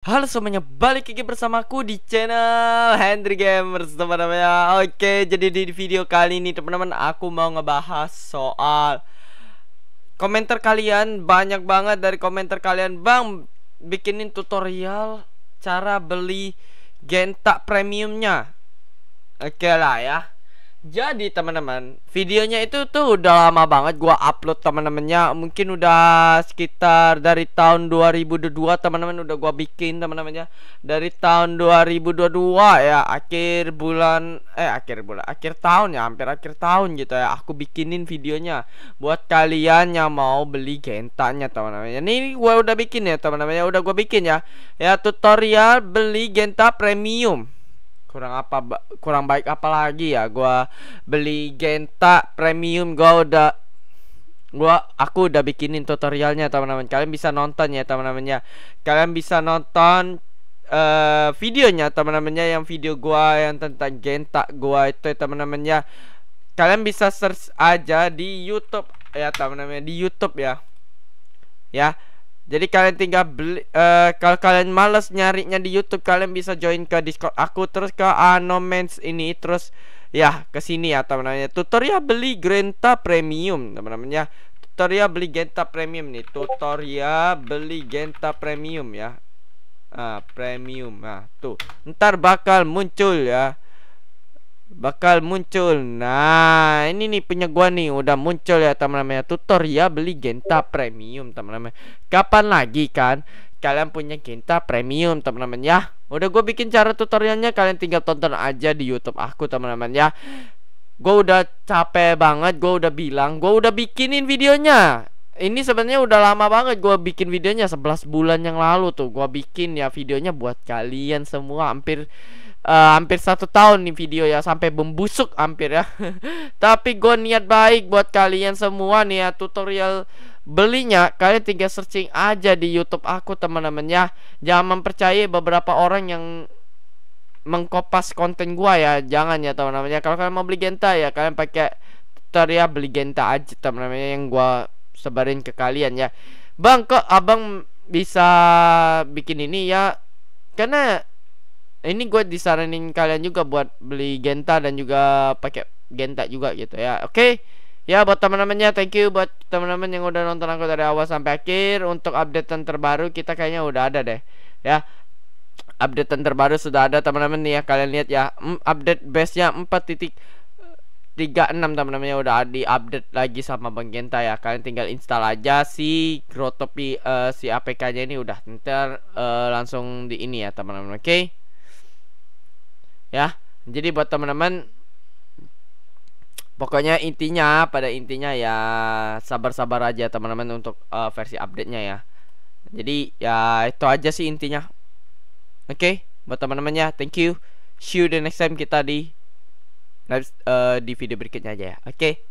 Halo semuanya, balik lagi bersamaku di channel Hendry Gamers teman-teman ya Oke, jadi di video kali ini teman-teman aku mau ngebahas soal Komentar kalian, banyak banget dari komentar kalian Bang, bikinin tutorial cara beli Genta Premiumnya Oke lah ya jadi teman-teman, videonya itu tuh udah lama banget gua upload teman-temannya. Mungkin udah sekitar dari tahun 2002 teman-teman udah gua bikin teman-temannya. Dari tahun 2022 ya, akhir bulan eh akhir bulan, akhir tahun ya, hampir akhir tahun gitu ya. Aku bikinin videonya buat kalian yang mau beli gentanya teman-teman. Ini gua udah bikin ya teman-teman udah gua bikin ya. Ya tutorial beli genta premium kurang apa kurang baik apa lagi ya gua beli genta premium gua udah gua aku udah bikinin tutorialnya teman-teman kalian bisa nonton ya teman-temannya kalian bisa nonton uh, videonya teman-temannya yang video gua yang tentang genta gua itu ya, teman-temannya kalian bisa search aja di YouTube ya teman-teman ya, di YouTube ya ya jadi kalian tinggal beli uh, kalau kalian males nyarinya di YouTube kalian bisa join ke Discord aku terus ke Anomens ini terus ya ke sini ya teman-teman. Tutorial beli Genta Premium teman-teman Tutorial beli Genta Premium nih. Tutorial beli Genta Premium ya. Ah, premium. Nah, tuh. Ntar bakal muncul ya bakal muncul. Nah, ini nih punya gua nih udah muncul ya teman-teman ya tutor ya beli Genta Premium teman-teman. Kapan lagi kan kalian punya Genta Premium teman-teman ya? Udah gue bikin cara tutorialnya kalian tinggal tonton aja di YouTube aku teman-teman ya. Gue udah capek banget, gue udah bilang, gue udah bikinin videonya ini sebenarnya udah lama banget gue bikin videonya 11 bulan yang lalu tuh gue bikin ya videonya buat kalian semua hampir uh, hampir satu tahun nih video ya sampai membusuk hampir ya tapi gue niat baik buat kalian semua nih ya tutorial belinya kalian tinggal searching aja di YouTube aku teman-teman ya jangan mempercayai beberapa orang yang mengkopas konten gua ya jangan ya teman-teman ya kalau kalian mau beli genta ya kalian pakai tutorial beli genta aja teman-teman ya, yang gua sebarin ke kalian ya bang kok abang bisa bikin ini ya karena ini gue disaranin kalian juga buat beli genta dan juga pakai genta juga gitu ya oke okay? ya buat teman-temannya thank you buat teman-teman yang udah nonton aku dari awal sampai akhir untuk updatean terbaru kita kayaknya udah ada deh ya updatean terbaru sudah ada teman-teman nih ya kalian lihat ya update base nya 4 titik 36 teman-teman ya udah di update lagi sama Bang Genta ya kalian tinggal install aja si Grotopi uh, si APK nya ini udah ntar uh, langsung di ini ya teman-teman oke okay? ya jadi buat teman-teman pokoknya intinya pada intinya ya sabar-sabar aja teman-teman untuk uh, versi update-nya ya jadi ya itu aja sih intinya oke okay? buat teman-teman ya thank you see you the next time kita di uh, di video berikutnya aja ya oke okay?